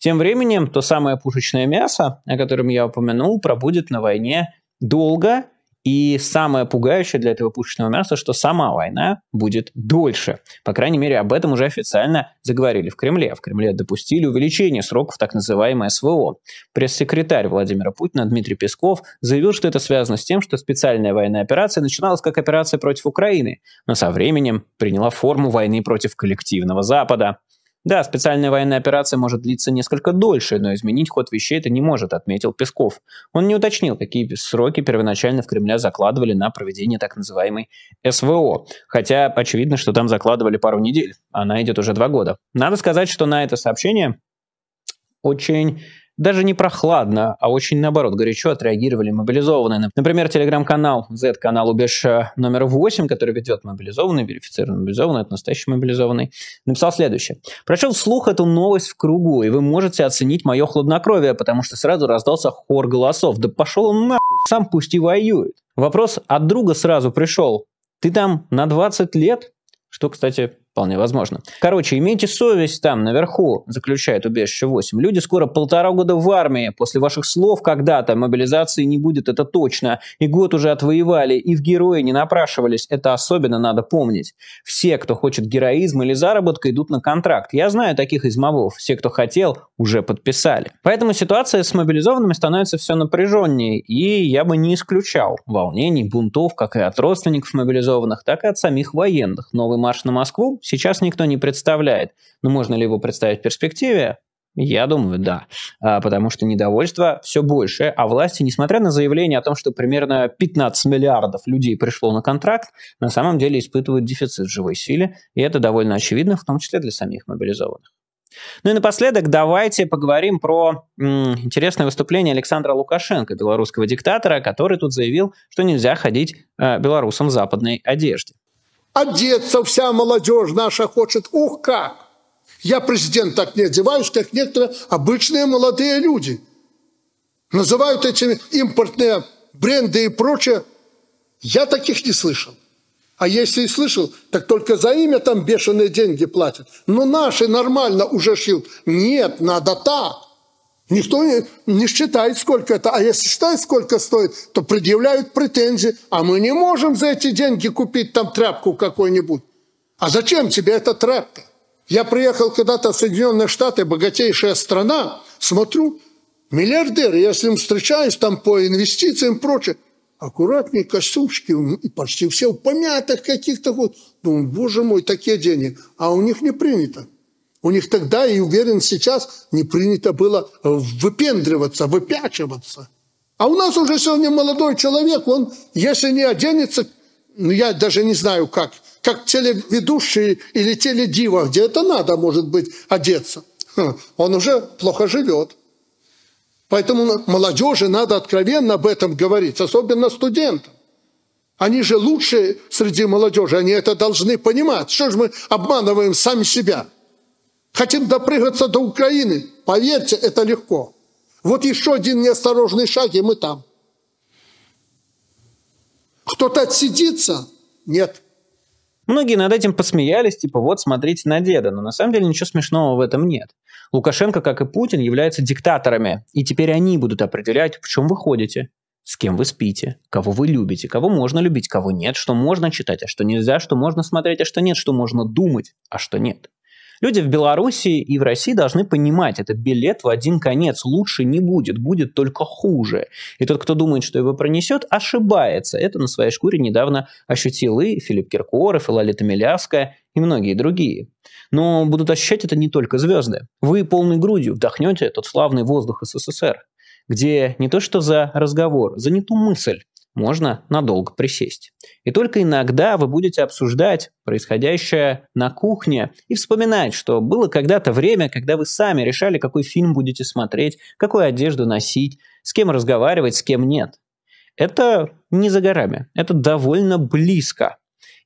Тем временем, то самое пушечное мясо, о котором я упомянул, пробудет на войне долго и самое пугающее для этого пушечного мяса, что сама война будет дольше. По крайней мере, об этом уже официально заговорили в Кремле. В Кремле допустили увеличение сроков так называемой СВО. Пресс-секретарь Владимира Путина Дмитрий Песков заявил, что это связано с тем, что специальная военная операция начиналась как операция против Украины, но со временем приняла форму войны против коллективного Запада. Да, специальная военная операция может длиться несколько дольше, но изменить ход вещей это не может, отметил Песков. Он не уточнил, какие сроки первоначально в Кремле закладывали на проведение так называемой СВО. Хотя очевидно, что там закладывали пару недель. Она идет уже два года. Надо сказать, что на это сообщение очень даже не прохладно, а очень наоборот, горячо отреагировали мобилизованные. Например, телеграм-канал Z-канал Убеж э, номер 8, который ведет мобилизованный, верифицированный мобилизованный, это настоящий мобилизованный, написал следующее. Прочел вслух эту новость в кругу, и вы можете оценить мое хладнокровие, потому что сразу раздался хор голосов. Да пошел он нахуй, сам пусть и воюет. Вопрос от друга сразу пришел. Ты там на 20 лет? Что, кстати, Вполне возможно. Короче, имейте совесть там, наверху, заключает убежище 8. Люди скоро полтора года в армии. После ваших слов когда-то мобилизации не будет, это точно. И год уже отвоевали, и в герои не напрашивались. Это особенно надо помнить. Все, кто хочет героизма или заработка, идут на контракт. Я знаю таких измовов. Все, кто хотел, уже подписали. Поэтому ситуация с мобилизованными становится все напряженнее. И я бы не исключал волнений, бунтов, как и от родственников мобилизованных, так и от самих военных. Новый марш на Москву сейчас никто не представляет. Но ну, можно ли его представить в перспективе? Я думаю, да. А, потому что недовольство все больше, а власти, несмотря на заявление о том, что примерно 15 миллиардов людей пришло на контракт, на самом деле испытывают дефицит живой силы, и это довольно очевидно, в том числе для самих мобилизованных. Ну и напоследок давайте поговорим про м, интересное выступление Александра Лукашенко, белорусского диктатора, который тут заявил, что нельзя ходить э, белорусам в западной одежде одеться вся молодежь наша хочет. Ух, как! Я президент так не одеваюсь, как некоторые обычные молодые люди. Называют эти импортные бренды и прочее. Я таких не слышал. А если и слышал, так только за имя там бешеные деньги платят. Но наши нормально уже шьют. Нет, надо так. Никто не, не считает, сколько это. А если считает, сколько стоит, то предъявляют претензии. А мы не можем за эти деньги купить там тряпку какую-нибудь. А зачем тебе эта тряпка? Я приехал когда-то в Соединенные Штаты, богатейшая страна, смотрю, миллиардеры, я с ним встречаюсь там по инвестициям и прочее, аккуратные костюмчики, почти все в помятых каких-то вот. Думаю, боже мой, такие деньги. А у них не принято. У них тогда, и уверен сейчас, не принято было выпендриваться, выпячиваться. А у нас уже сегодня молодой человек, он, если не оденется, ну, я даже не знаю как, как телеведущий или теледива, где это надо, может быть, одеться. Он уже плохо живет. Поэтому молодежи надо откровенно об этом говорить, особенно студентам. Они же лучшие среди молодежи, они это должны понимать. Что же мы обманываем сами себя? Хотим допрыгаться до Украины. Поверьте, это легко. Вот еще один неосторожный шаг, и мы там. Кто-то отсидится? Нет. Многие над этим посмеялись, типа вот смотрите на деда, но на самом деле ничего смешного в этом нет. Лукашенко, как и Путин, являются диктаторами, и теперь они будут определять, в чем вы ходите, с кем вы спите, кого вы любите, кого можно любить, кого нет, что можно читать, а что нельзя, что можно смотреть, а что нет, что можно думать, а что нет. Люди в Беларуси и в России должны понимать, это билет в один конец. Лучше не будет, будет только хуже. И тот, кто думает, что его пронесет, ошибается. Это на своей шкуре недавно ощутил и Филипп Киркоров, и Лолита Милявская, и многие другие. Но будут ощущать это не только звезды. Вы полной грудью вдохнете этот славный воздух СССР, где не то что за разговор, за не ту мысль, можно надолго присесть. И только иногда вы будете обсуждать происходящее на кухне и вспоминать, что было когда-то время, когда вы сами решали, какой фильм будете смотреть, какую одежду носить, с кем разговаривать, с кем нет. Это не за горами, это довольно близко.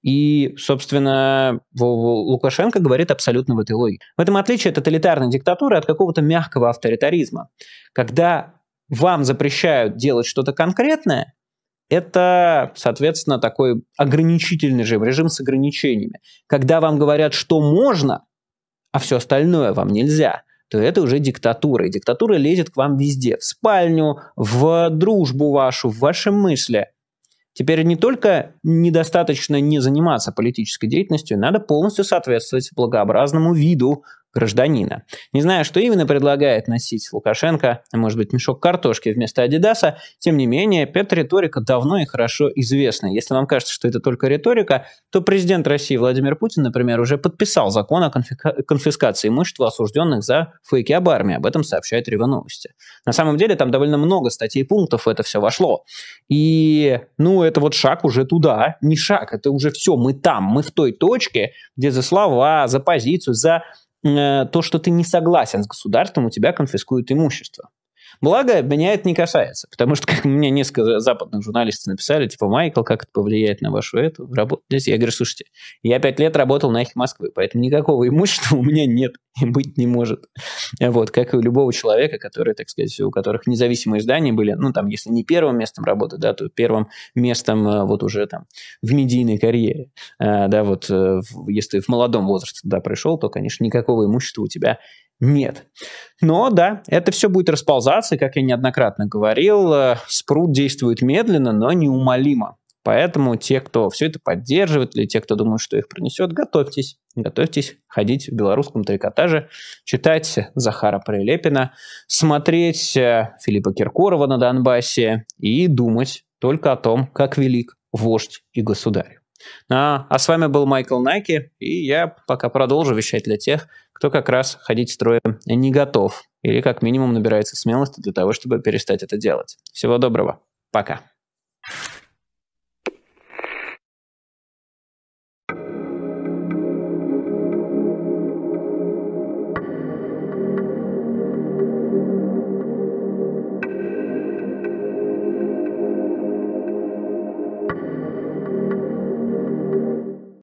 И, собственно, Лукашенко говорит абсолютно в этой логике. В этом отличие тоталитарной диктатуры от какого-то мягкого авторитаризма. Когда вам запрещают делать что-то конкретное, это, соответственно, такой ограничительный режим, режим с ограничениями. Когда вам говорят, что можно, а все остальное вам нельзя, то это уже диктатура. И диктатура лезет к вам везде. В спальню, в дружбу вашу, в ваши мысли. Теперь не только недостаточно не заниматься политической деятельностью, надо полностью соответствовать благообразному виду гражданина. Не знаю, что именно предлагает носить Лукашенко, может быть, мешок картошки вместо Адидаса, тем не менее, эта риторика давно и хорошо известна. Если вам кажется, что это только риторика, то президент России Владимир Путин, например, уже подписал закон о конфискации имущества осужденных за фейки об армии. Об этом сообщает РИВА Новости. На самом деле, там довольно много статей и пунктов в это все вошло. И, ну, это вот шаг уже туда, не шаг, это уже все, мы там, мы в той точке, где за слова, за позицию, за Э, то, что ты не согласен с государством, у тебя конфискуют имущество. Благо, меня это не касается, потому что, как мне несколько западных журналистов написали, типа, Майкл, как это повлияет на вашу эту работу? здесь Я говорю, слушайте, я пять лет работал на эхе Москвы, поэтому никакого имущества у меня нет и быть не может. Вот, как и у любого человека, который, так сказать, у которых независимые издания были, ну, там, если не первым местом работы, да, то первым местом э, вот уже там в медийной карьере, э, да, вот э, если ты в молодом возрасте туда пришел, то, конечно, никакого имущества у тебя нет. Но да, это все будет расползаться, как я неоднократно говорил, э, спрут действует медленно, но неумолимо. Поэтому те, кто все это поддерживает, или те, кто думает, что их принесет, готовьтесь. Готовьтесь ходить в белорусском трикотаже, читать Захара Прилепина, смотреть э, Филиппа Киркорова на Донбассе и думать только о том, как велик вождь и государь. А, а с вами был Майкл Наки, и я пока продолжу вещать для тех, кто как раз ходить строем не готов или как минимум набирается смелости для того, чтобы перестать это делать. Всего доброго. Пока.